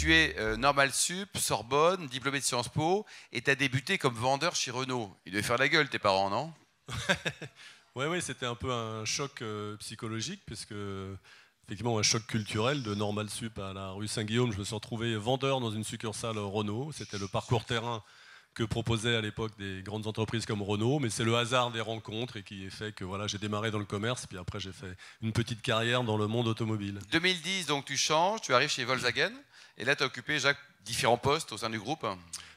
tu es euh, normal sup, Sorbonne, diplômé de Sciences Po, et tu as débuté comme vendeur chez Renault. Il devait faire la gueule, tes parents, non Oui, ouais, c'était un peu un choc euh, psychologique, puisque effectivement un choc culturel de normal sup à la rue Saint-Guillaume. Je me suis retrouvé vendeur dans une succursale Renault. C'était le parcours terrain que proposaient à l'époque des grandes entreprises comme Renault, mais c'est le hasard des rencontres et qui a fait que voilà, j'ai démarré dans le commerce, puis après j'ai fait une petite carrière dans le monde automobile. 2010, donc tu changes, tu arrives chez Volkswagen, et là tu as occupé, Jacques, différents postes au sein du groupe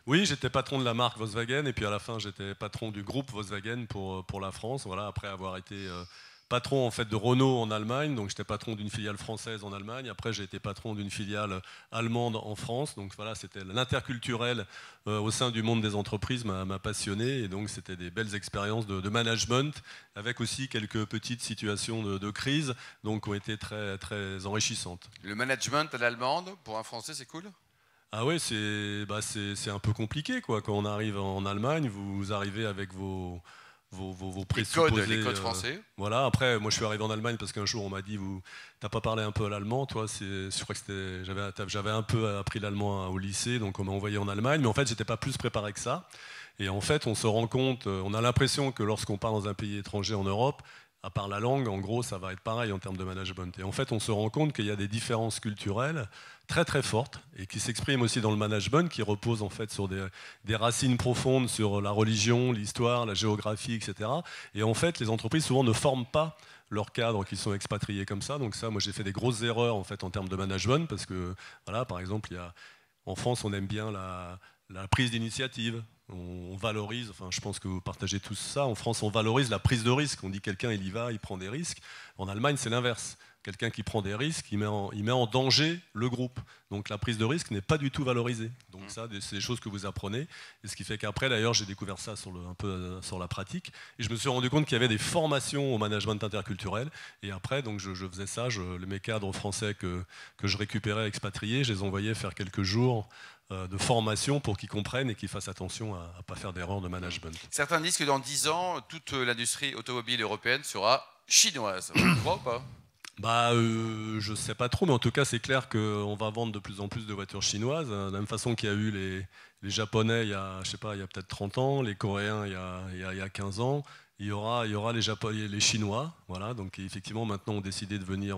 Oui, j'étais patron de la marque Volkswagen, et puis à la fin j'étais patron du groupe Volkswagen pour, euh, pour la France, voilà, après avoir été... Euh, patron en fait de Renault en Allemagne, donc j'étais patron d'une filiale française en Allemagne. Après, j'ai été patron d'une filiale allemande en France. Donc voilà, c'était l'interculturel euh, au sein du monde des entreprises m'a passionné et donc c'était des belles expériences de, management avec aussi quelques petites situations de, crise, donc ont été très très enrichissantes. Le management à l'allemande pour un Français, c'est cool. Ah oui, c'est bah un peu compliqué quoi. Quand on arrive en Allemagne, vous arrivez avec vos vos, vos, Les codes, euh, français. voilà, après, moi je suis arrivé en Allemagne parce qu'un jour on m'a dit, tu t'as pas parlé un peu l'allemand, toi, je crois que j'avais un peu appris l'allemand au lycée, donc on m'a envoyé en Allemagne, mais en fait j'étais pas plus préparé que ça. Et en fait, on se rend compte, euh, on a l'impression que lorsqu'on part dans un pays étranger en Europe, à part la langue, en gros, ça va être pareil en termes de management. Et en fait, on se rend compte qu'il y a des différences culturelles très très fortes et qui s'expriment aussi dans le management, qui reposent en fait sur des, racines profondes sur la religion, l'histoire, la géographie, etc. Et en fait, les entreprises souvent ne forment pas leurs cadres qui sont expatriés comme ça. Donc ça, moi, j'ai fait des grosses erreurs en fait en termes de management parce que, voilà, par exemple, en France, on aime bien la prise d'initiative, on, valorise, enfin je pense que vous partagez tous ça, en France on valorise la prise de risque, on dit quelqu'un il y va, il prend des risques, en Allemagne c'est l'inverse quelqu'un qui prend des risques, il met, en, il met, en, danger le groupe. Donc la prise de risque n'est pas du tout valorisée. Donc mm. ça, c'est des choses que vous apprenez. Et ce qui fait qu'après, d'ailleurs, j'ai découvert ça sur un peu euh, sur la pratique. Et je me suis rendu compte qu'il y avait des formations au management interculturel. Et après, donc je, faisais ça. Je, mes cadres français que, que je récupérais expatriés, je les envoyais faire quelques jours euh, de formation pour qu'ils comprennent et qu'ils fassent attention à ne pas faire d'erreurs de management. Mm. Certains disent que dans 10 ans, toute euh, l'industrie automobile européenne sera chinoise. Vous croyez ou pas bah, euh, je sais pas trop, mais en tout cas, c'est clair qu'on va vendre de plus en plus de voitures chinoises. Hein. De la même façon qu'il y a eu les, les, Japonais il y a, je sais pas, il y a peut-être 30 ans, les Coréens il y a, il y a, 15 ans, il y aura, il y aura les, Japonais, les Chinois, voilà, donc effectivement maintenant ont décidé de venir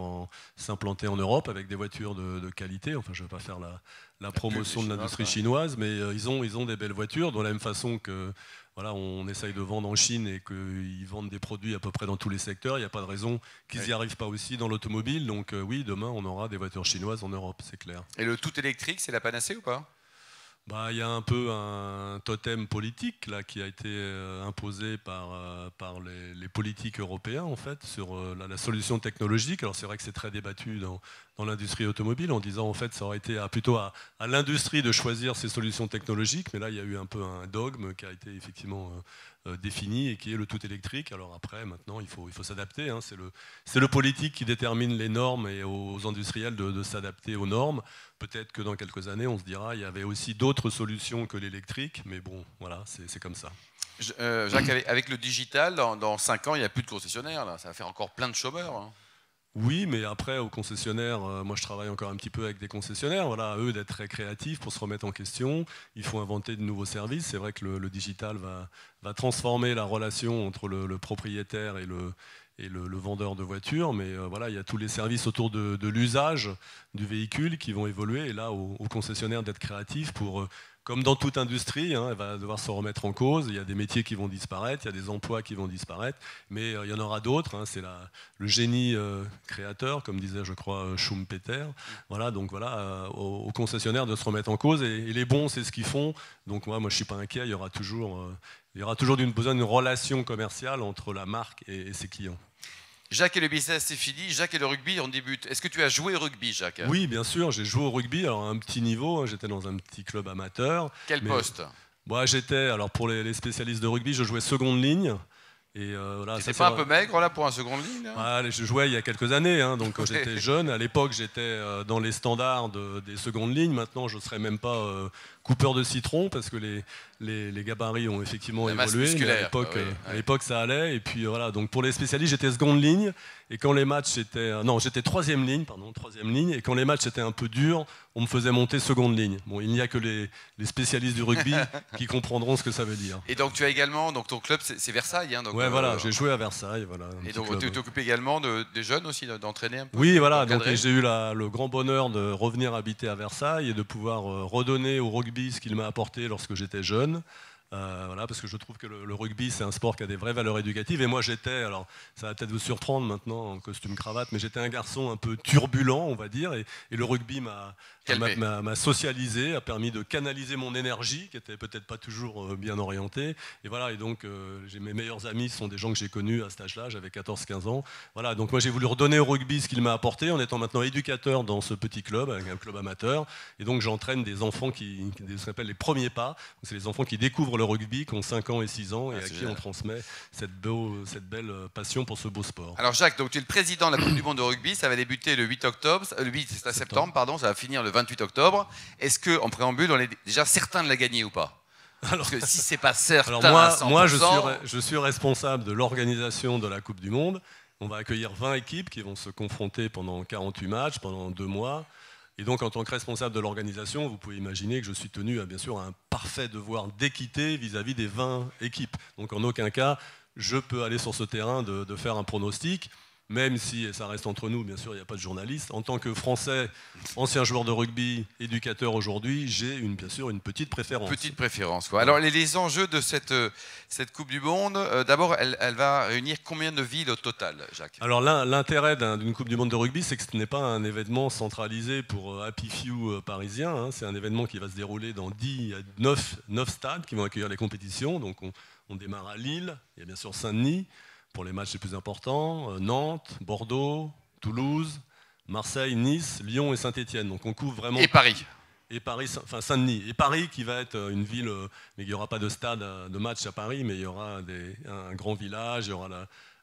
s'implanter en Europe avec des voitures de, de qualité. Enfin, je ne vais pas faire la, la promotion de l'industrie chinoise, mais euh, ils, ont, ils ont des belles voitures, de la même façon que voilà, on essaye de vendre en Chine et qu'ils vendent des produits à peu près dans tous les secteurs, il n'y a pas de raison qu'ils n'y arrivent pas aussi dans l'automobile. Donc euh, oui, demain, on aura des voitures chinoises en Europe, c'est clair. Et le tout électrique, c'est la panacée ou pas bah, il y a un peu un totem politique là, qui a été euh, imposé par, euh, par les, politiques européens en fait, sur euh, la, solution technologique. Alors c'est vrai que c'est très débattu dans, l'industrie automobile en disant en fait ça aurait été plutôt à, à l'industrie de choisir ses solutions technologiques, mais là il y a eu un peu un dogme qui a été effectivement euh, défini et qui est le tout électrique. Alors après, maintenant, il faut, s'adapter. Hein. C'est, le, politique qui détermine les normes et aux industriels de, s'adapter aux normes. Peut-être que dans quelques années, on se dira il y avait aussi d'autres solutions que l'électrique, mais bon, voilà, c'est, comme ça. Euh, Jacques, avec, le digital, dans, cinq 5 ans, il n'y a plus de concessionnaires. Là. Ça va faire encore plein de chômeurs. Hein. Oui, mais après, aux concessionnaires, euh, moi je travaille encore un petit peu avec des concessionnaires, voilà, à eux d'être très créatifs pour se remettre en question, il faut inventer de nouveaux services, c'est vrai que le, digital va, transformer la relation entre le, propriétaire et le, vendeur de voitures, mais euh, voilà, il y a tous les services autour de, l'usage du véhicule qui vont évoluer, et là, aux concessionnaires d'être créatifs pour... Euh, comme dans toute industrie, hein, elle va devoir se remettre en cause. Il y a des métiers qui vont disparaître, il y a des emplois qui vont disparaître, mais euh, il y en aura d'autres. Hein. c'est le génie euh, créateur, comme disait, je crois, euh, Schumpeter. Voilà, donc voilà, aux, concessionnaires de se remettre en cause. Et, les bons, c'est ce qu'ils font. Donc moi, moi, je suis pas inquiet. Il y aura toujours, besoin d'une relation commerciale entre la marque et ses clients. Jacques et le business, c'est fini. Jacques et le rugby, on débute. Est-ce que tu as joué au rugby, Jacques Oui, bien sûr. J'ai joué au rugby, à un petit niveau. Hein. J'étais dans un petit club amateur. Quel poste Moi, j'étais, alors pour les, spécialistes de rugby, je jouais seconde ligne. Et euh, pas un peu maigre là pour un seconde ligne hein Je jouais il y a quelques années, hein. donc quand j'étais jeune. À l'époque, j'étais euh, dans les standards des secondes lignes. Maintenant, je ne serais même pas euh, coupeur de citron parce que les, les, gabarits ont effectivement évolué. à ah euh, l'époque, ça allait. Et puis voilà. Donc pour les spécialistes, j'étais seconde ligne. Et quand les matchs étaient, euh, non, j'étais troisième ligne, pardon, troisième ligne. Et quand les matchs étaient un peu durs, on me faisait monter seconde ligne. Bon, il n'y a que les, les spécialistes du rugby qui comprendront ce que ça veut dire. Et donc tu as également, donc ton club, c'est Versailles, hein, donc, euh, voilà. J'ai joué à Versailles, voilà. Et donc tu t'occupes également des jeunes aussi, d'entraîner un peu. Oui, voilà. Donc j'ai eu le grand bonheur de revenir habiter à Versailles et de pouvoir redonner au rugby ce qu'il m'a apporté lorsque j'étais jeune, euh, voilà, parce que je trouve que le, rugby, c'est un sport qui a des vraies valeurs éducatives. Et moi, j'étais, alors ça va peut-être vous surprendre maintenant en costume cravate, mais j'étais un garçon un peu turbulent, on va dire. Et, le rugby m'a, m'a, socialisé, a permis de canaliser mon énergie, qui était peut-être pas toujours euh, bien orientée. Et voilà, et donc euh, mes meilleurs amis sont des gens que j'ai connus à cet âge-là, j'avais 14-15 ans. Voilà, donc moi, j'ai voulu redonner au rugby ce qu'il m'a apporté en étant maintenant éducateur dans ce petit club, un club amateur. Et donc, j'entraîne des enfants qui, qui s'appellent les premiers pas. C'est les enfants qui découvrent le rugby, qui ont 5 ans et 6 ans, et ah, à qui on transmet cette, belle euh, passion pour ce beau sport. Alors Jacques, donc tu es le président de la Coupe du Monde de rugby, ça va débuter le 8, octobre, euh, le 8 septembre, pardon, ça va finir le 28 octobre. Est-ce que en préambule, on est déjà certain de la gagner ou pas alors, Parce que si c'est pas certain, alors moi, je, suis, je suis responsable de l'organisation de la Coupe du Monde. On va accueillir 20 équipes qui vont se confronter pendant 48 matchs, pendant deux mois. Et donc, en tant que responsable de l'organisation, vous pouvez imaginer que je suis tenu, à, hein, bien sûr, un parfait devoir d'équité vis-à-vis des 20 équipes. Donc, en aucun cas, je peux aller sur ce terrain de faire un pronostic même si, ça reste entre nous, bien sûr, il n'y a pas de journaliste, en tant que Français, ancien joueur de rugby, éducateur aujourd'hui, j'ai une, bien sûr une petite préférence. Petite préférence, quoi. Alors, les, enjeux de cette, euh, cette Coupe du Monde, euh, d'abord, elle, va réunir combien de villes au total, Jacques Alors, l'intérêt d'une Coupe du Monde de rugby, c'est que ce n'est pas un événement centralisé pour euh, Happy Few parisiens. Hein. c'est un événement qui va se dérouler dans 10 9, stades qui vont accueillir les compétitions. Donc, on, on démarre à Lille, il y a bien sûr Saint-Denis pour les matchs les plus importants, euh, Nantes, Bordeaux, Toulouse, Marseille, Nice, Lyon et Saint-Etienne. Donc on couvre vraiment. Et Paris. Et Paris, enfin Saint-Denis. Et Paris qui va être euh, une ville, euh, mais il n'y aura pas de stade de match à Paris, mais il y aura un grand village, il y aura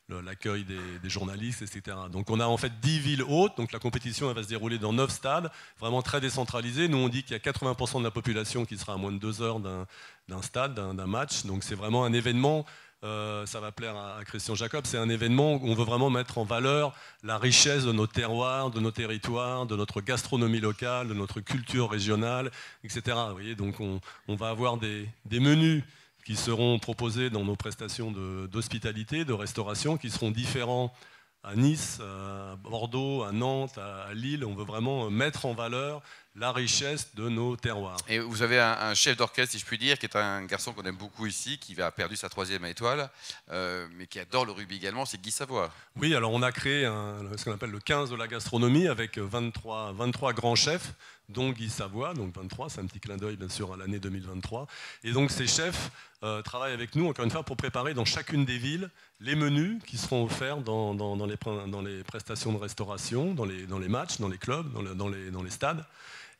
l'accueil des, des, journalistes, etc. Donc on a en fait 10 villes hautes, donc la compétition elle va se dérouler dans 9 stades, vraiment très décentralisé. Nous on dit qu'il y a 80% de la population qui sera à moins de 2 heures d'un stade, d'un match, donc c'est vraiment un événement euh, ça va plaire à, Christian Jacob, c'est un événement où on veut vraiment mettre en valeur la richesse de nos terroirs, de nos territoires, de notre gastronomie locale, de notre culture régionale, etc. Vous voyez, donc on, va avoir des, menus qui seront proposés dans nos prestations d'hospitalité, de, restauration, qui seront différents à Nice, à Bordeaux, à Nantes, à Lille. On veut vraiment euh, mettre en valeur la richesse de nos terroirs. Et vous avez un, chef d'orchestre, si je puis dire, qui est un garçon qu'on aime beaucoup ici, qui a perdu sa troisième étoile, euh, mais qui adore le rugby également, c'est Guy Savoie. Oui, alors on a créé ce qu'on appelle le 15 de la gastronomie avec 23, euh, 23 grands chefs, dont Guy Savoie, donc 23, c'est un petit clin d'œil bien sûr à l'année 2023. Et donc ces chefs euh, travaillent avec nous, encore une fois, pour préparer dans chacune des villes les menus qui seront offerts dans, les, prestations de restauration, dans les, dans matchs, dans les clubs, dans les stades.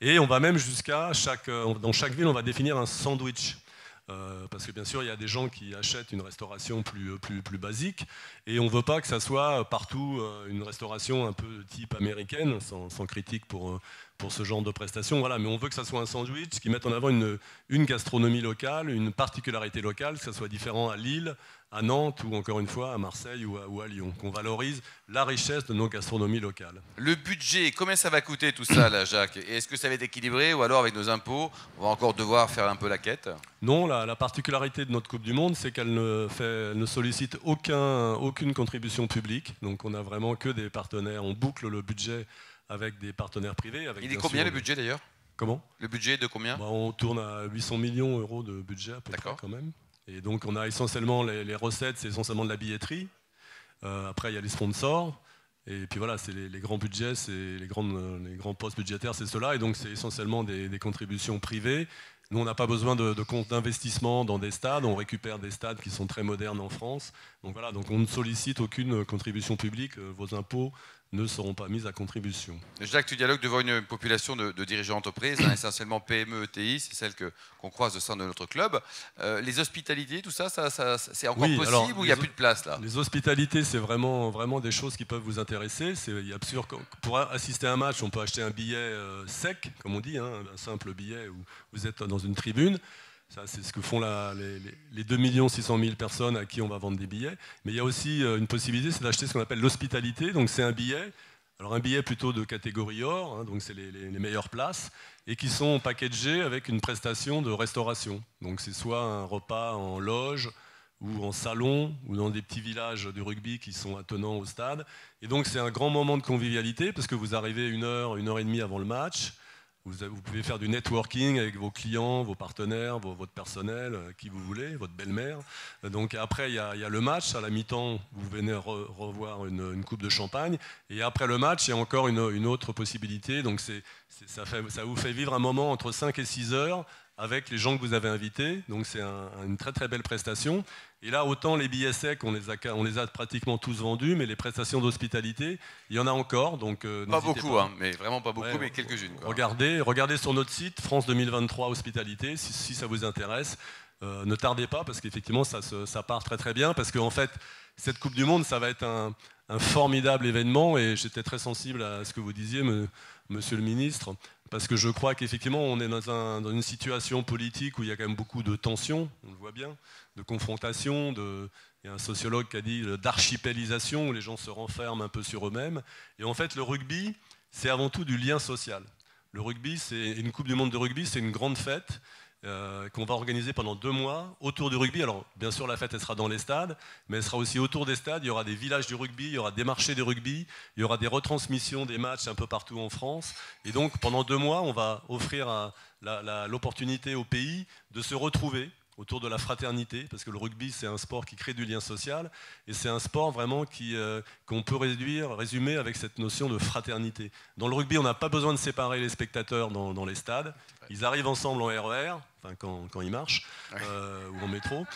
Et on va même jusqu'à chaque, euh, dans chaque ville, on va définir un sandwich. Euh, parce que bien sûr, il y a des gens qui achètent une restauration plus, euh, plus, plus basique, et on ne veut pas que ça soit euh, partout euh, une restauration un peu type américaine, sans, critique pour, euh, pour ce genre de prestations. Voilà, mais on veut que ça soit un sandwich qui mette en avant une, une gastronomie locale, une particularité locale, que ça soit différent à Lille, à Nantes ou encore une fois à Marseille ou à, à Lyon, qu'on valorise la richesse de nos gastronomies locales. Le budget, combien ça va coûter tout ça, Jacques est-ce que ça va être équilibré ou alors avec nos impôts, on va encore devoir faire un peu la quête Non, la, la, particularité de notre Coupe du Monde, c'est qu'elle ne, ne sollicite aucun aucune contribution publique, donc on a vraiment que des partenaires. On boucle le budget avec des partenaires privés. Avec Il est combien le budget d'ailleurs Comment Le budget de combien bah, On tourne à 800 millions d'euros de budget à quand même. Et donc on a essentiellement les, recettes, c'est essentiellement de la billetterie. Euh, après il y a les sponsors. Et puis voilà, c'est les, grands budgets, c'est les, grandes, les grands postes budgétaires, c'est cela. Et donc c'est essentiellement des, des, contributions privées nous, on n'a pas besoin de, comptes d'investissement dans des stades. On récupère des stades qui sont très modernes en France. Donc voilà, donc on ne sollicite aucune contribution publique. Euh, vos impôts ne seront pas mises à contribution. Jacques, tu dialogues devant une population de, dirigeants d'entreprise, hein, essentiellement PME, ETI, c'est celle que, qu'on croise au sein de notre club. Euh, les hospitalités, tout ça, ça, c'est encore possible ou il n'y a plus de place là Les hospitalités, c'est vraiment, vraiment des choses qui peuvent vous intéresser. C'est absurde. pour assister à un match, on peut acheter un billet euh, sec, comme on dit, hein, un simple billet où vous êtes dans une tribune c'est ce que font les, les 2 600 000 personnes à qui on va vendre des billets. Mais il y a aussi euh, une possibilité, c'est d'acheter ce qu'on appelle l'hospitalité. Donc, c'est un billet alors un billet plutôt de catégorie or, hein, donc c'est les, meilleures places, et qui sont packagés avec une prestation de restauration. Donc c'est soit un repas en loge ou en salon ou dans des petits villages de rugby qui sont attenants au stade. Et donc c'est un grand moment de convivialité parce que vous arrivez une heure, une heure et demie avant le match. Vous, pouvez faire du networking avec vos clients, vos partenaires, votre personnel, euh, qui vous voulez, votre belle-mère. Euh, donc après, il y, a, le match. À la mi-temps, vous venez revoir une, coupe de champagne. Et après le match, il y a encore une, autre possibilité. Donc ça, ça, vous fait vivre un moment entre 5 et 6 heures avec les gens que vous avez invités. Donc c'est une très très belle prestation. Et là, autant les billets secs, on les a, on les a pratiquement tous vendus, mais les prestations d'hospitalité, il y en a encore. Donc, euh, pas beaucoup, Hein, mais vraiment pas beaucoup, mais quelques-unes. Regardez, regardez sur notre site, France 2023 Hospitalité, si, ça vous intéresse. Euh, ne tardez pas, parce qu'effectivement, ça, ça, part très très bien, parce qu'en fait, cette Coupe du Monde, ça va être un, formidable événement, et j'étais très sensible à ce que vous disiez, monsieur le ministre parce que je crois qu'effectivement, on est dans, une situation politique où il y a quand même beaucoup de tensions, on le voit bien, de confrontations, il y a un sociologue qui a dit d'archipélisation, où les gens se renferment un peu sur eux-mêmes. Et en fait, le rugby, c'est avant tout du lien social. Le rugby, c'est une Coupe du Monde de rugby, c'est une grande fête, euh, qu'on va organiser pendant deux mois autour du rugby. Alors, bien sûr, la fête, elle sera dans les stades, mais elle sera aussi autour des stades. Il y aura des villages du rugby, il y aura des marchés du rugby, il y aura des retransmissions des matchs un peu partout en France. Et donc, pendant deux mois, on va offrir l'opportunité au pays de se retrouver, autour de la fraternité, parce que le rugby, c'est un sport qui crée du lien social, et c'est un sport vraiment euh, qu'on peut réduire, résumer avec cette notion de fraternité. Dans le rugby, on n'a pas besoin de séparer les spectateurs dans, les stades, ils arrivent ensemble en RER, e enfin quand, quand ils marchent, euh, ou en métro,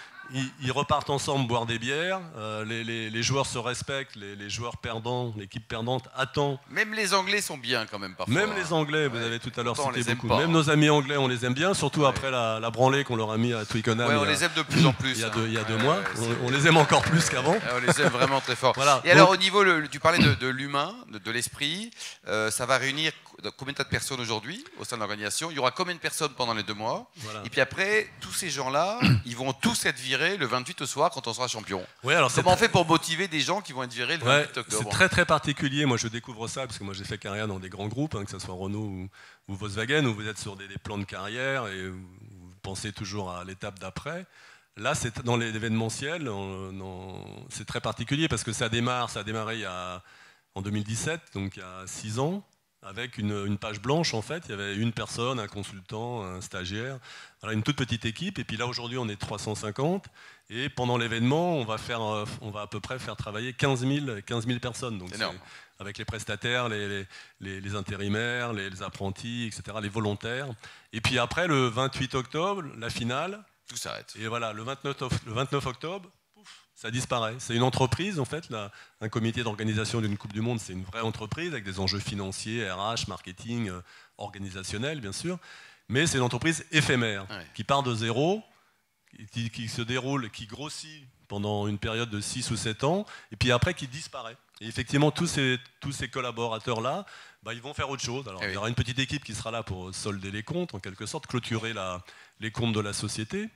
ils, repartent ensemble boire des bières, euh, les, joueurs se respectent, les, joueurs perdants, l'équipe perdante attend. Même les Anglais sont bien quand même parfois. Même les Anglais, vous avez tout à l'heure cité beaucoup. même hein. nos amis anglais, on les aime bien, surtout après la, branlée qu'on leur a mis à Twickenham. on les aime de plus en plus. Il y a, hein. deux, mois, on, les aime encore plus qu'avant. On les aime vraiment très fort. voilà. Et alors au niveau, tu parlais de, l'humain, de, l'esprit, euh, ça va réunir combien de personnes aujourd'hui au sein de l'organisation Il y aura combien de personnes pendant les deux mois Et puis après, tous ces gens-là, ils vont tous être virés le 28 au soir quand on sera champion. Ouais, alors Comment on fait pour motiver des gens qui vont être virés le 28 octobre C'est très très particulier. Moi, je découvre ça parce que moi, j'ai fait carrière dans des grands groupes, hein, que ce soit Renault ou, Volkswagen, où vous êtes sur des, plans de carrière et vous, pensez toujours à l'étape d'après. Là, c'est dans l'événementiel, c'est très particulier parce que ça démarre, ça a démarré en 2017, donc il y a 6 ans avec une, page blanche en fait. Il y avait une personne, un consultant, un stagiaire, une toute petite équipe. Et puis là aujourd'hui on est 350 et pendant l'événement on va euh, on va à peu près faire travailler 15 000, personnes. Donc avec les prestataires, les, les, intérimaires, les, apprentis, etc., les volontaires. Et puis après le 28 octobre, la finale. Tout s'arrête. Et voilà, le 29, le 29 octobre, ça disparaît. C'est une entreprise, en fait, là, un comité d'organisation d'une Coupe du Monde, c'est une vraie entreprise avec des enjeux financiers, RH, marketing, euh, organisationnel, bien sûr, mais c'est une entreprise éphémère, qui part de zéro, qui, se déroule, qui grossit pendant une période de 6 ou 7 ans, et puis après qui disparaît. Et effectivement, tous ces, tous ces collaborateurs-là, bah, ils vont faire autre chose. Alors, eh il y aura une petite équipe qui sera là pour solder les comptes, en quelque sorte, clôturer les comptes de la société.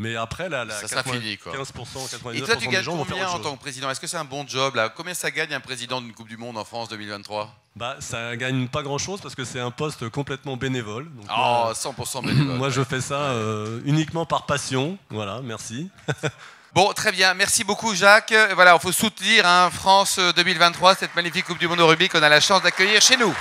Mais après, là, ça 80, sera fini, quoi. 15%, Et toi, tu gagnes combien en tant que président Est-ce que c'est un bon job là Combien ça gagne un président d'une Coupe du Monde en France 2023 bah, ça gagne pas grand chose parce que c'est un poste complètement bénévole. Ah, 100% euh, bénévole. moi, je fais ça euh, uniquement par passion. Voilà, merci. Bon, très bien. Merci beaucoup, Jacques. Voilà, il faut soutenir hein, France 2023, cette magnifique Coupe du Monde au rugby qu'on a la chance d'accueillir chez nous.